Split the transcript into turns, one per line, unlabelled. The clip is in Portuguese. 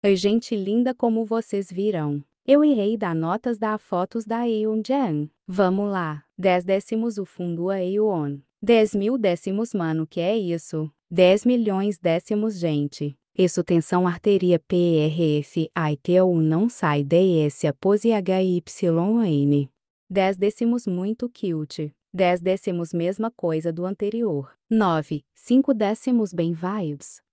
Oi gente linda como vocês viram. Eu irei dar notas da fotos da Aeon Jan. Vamos lá. 10 décimos o fundo Aeon. 10 mil décimos mano que é isso? 10 milhões décimos gente. Isso tensão arteria PRF ITU não sai DS após HYN. 10 décimos muito cute. 10 décimos mesma coisa do anterior. 9. 5 décimos bem vibes.